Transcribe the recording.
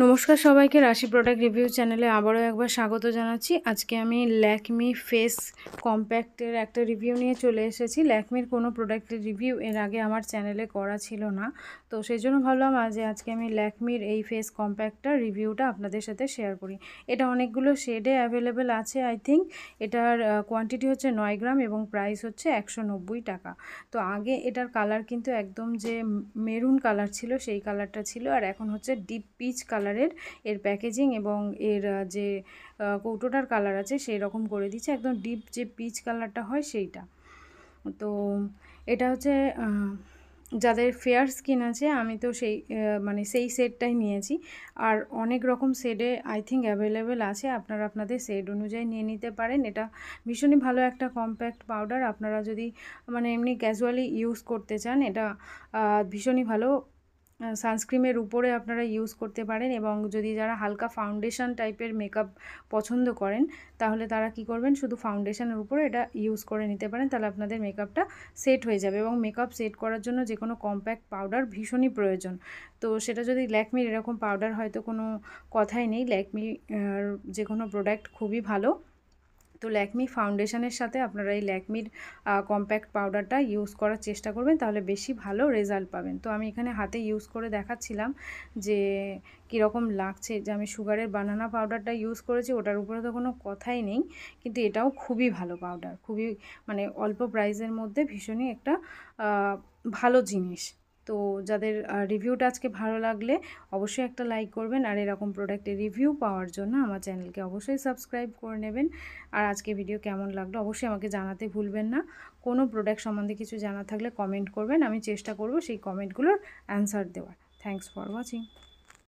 নমস্কার সবাইকে রাশি প্রোডাক্ট রিভিউ চ্যানেলে আবারও একবার স্বাগত জানাচ্ছি আজকে আমি ল্যাকমি ফেস কম্প্যাক্টের একটা রিভিউ নিয়ে চলে এসেছি ল্যাকমির কোনো প্রোডাক্টের রিভিউ এর আগে আমার চ্যানেলে করা ছিল না তো সেই জন্য ভাবলাম যে আজকে আমি ল্যাকমির এই ফেস কম্প্যাক্টটার রিভিউটা আপনাদের সাথে শেয়ার করি এটা অনেকগুলো শেডে অ্যাভেলেবেল আছে আই থিঙ্ক এটার কোয়ান্টিটি হচ্ছে নয় গ্রাম এবং প্রাইস হচ্ছে একশো টাকা তো আগে এটার কালার কিন্তু একদম যে মেরুন কালার ছিল সেই কালারটা ছিল আর এখন হচ্ছে ডিপ পিচ কালার কালারের এর প্যাকেজিং এবং এর যে কৌটোটার কালার আছে সেই রকম করে দিচ্ছে একদম ডিপ যে পিচ কালারটা হয় সেইটা তো এটা হচ্ছে যাদের ফেয়ার স্কিন আছে আমি তো সেই মানে সেই সেটটাই নিয়েছি আর অনেক রকম শেডে আই থিঙ্ক অ্যাভেলেবেল আছে আপনারা আপনাদের শেড অনুযায়ী নিয়ে নিতে পারেন এটা ভীষণই ভালো একটা কম্প্যাক্ট পাউডার আপনারা যদি মানে এমনি ক্যাজুয়ালি ইউজ করতে চান এটা ভীষণই ভালো সানস্ক্রিমের উপরে আপনারা ইউজ করতে পারেন এবং যদি যারা হালকা ফাউন্ডেশন টাইপের মেকআপ পছন্দ করেন তাহলে তারা কি করবেন শুধু ফাউন্ডেশনের উপরে এটা ইউজ করে নিতে পারেন তাহলে আপনাদের মেকআপটা সেট হয়ে যাবে এবং মেকআপ সেট করার জন্য যে কোনো কম্প্যাক্ট পাউডার ভীষণই প্রয়োজন তো সেটা যদি ল্যাকমির এরকম পাউডার হয়তো কোনো কথাই নেই ল্যাকমি যে কোনো প্রোডাক্ট খুবই ভালো তো ল্যাকমি ফাউন্ডেশনের সাথে আপনারা এই ল্যাকমির কম্প্যাক্ট পাউডারটা ইউজ করার চেষ্টা করবেন তাহলে বেশি ভালো রেজাল্ট পাবেন তো আমি এখানে হাতে ইউজ করে দেখাচ্ছিলাম যে কীরকম লাগছে যে আমি সুগারের বানানা পাউডারটা ইউজ করেছি ওটার উপরে তো কোনো কথাই নেই কিন্তু এটাও খুবই ভালো পাউডার খুবই মানে অল্প প্রাইসের মধ্যে ভীষণই একটা ভালো জিনিস তো যাদের রিভিউটা আজকে ভালো লাগলে অবশ্যই একটা লাইক করবেন আর এরকম প্রোডাক্টের রিভিউ পাওয়ার জন্য আমার চ্যানেলকে অবশ্যই সাবস্ক্রাইব করে নেবেন আর আজকে ভিডিও কেমন লাগলো অবশ্যই আমাকে জানাতে ভুলবেন না কোনো প্রোডাক্ট সম্বন্ধে কিছু জানা থাকলে কমেন্ট করবেন আমি চেষ্টা করব সেই কমেন্টগুলোর অ্যান্সার দেওয়ার থ্যাংকস ফর ওয়াচিং